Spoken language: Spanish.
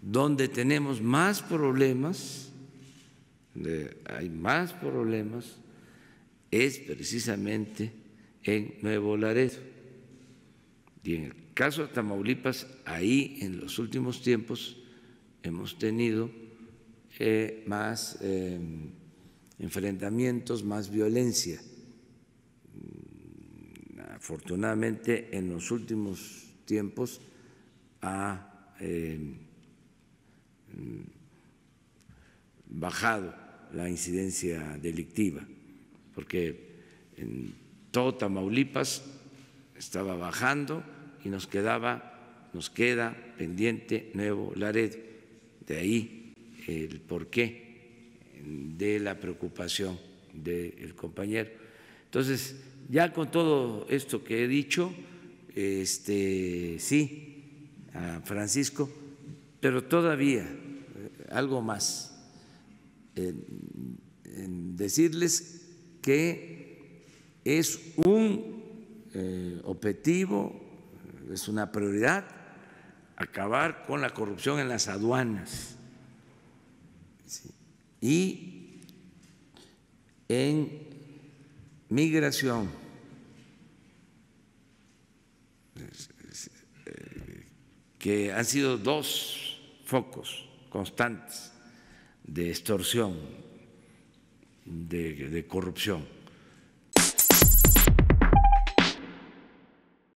donde tenemos más problemas, donde hay más problemas, es precisamente en Nuevo Laredo. Y en el caso de Tamaulipas, ahí en los últimos tiempos hemos tenido eh, más eh, enfrentamientos, más violencia. Afortunadamente, en los últimos tiempos ha... Eh, Mm, bajado la incidencia delictiva, porque en todo Tamaulipas estaba bajando y nos quedaba, nos queda pendiente Nuevo Laredo. De ahí el porqué de la preocupación del compañero. Entonces, ya con todo esto que he dicho, este, sí, a Francisco, pero todavía algo más, en, decirles que es un eh, objetivo, es una prioridad acabar con la corrupción en las aduanas y en migración. Eh, que han sido dos focos constantes de extorsión, de, corrupción.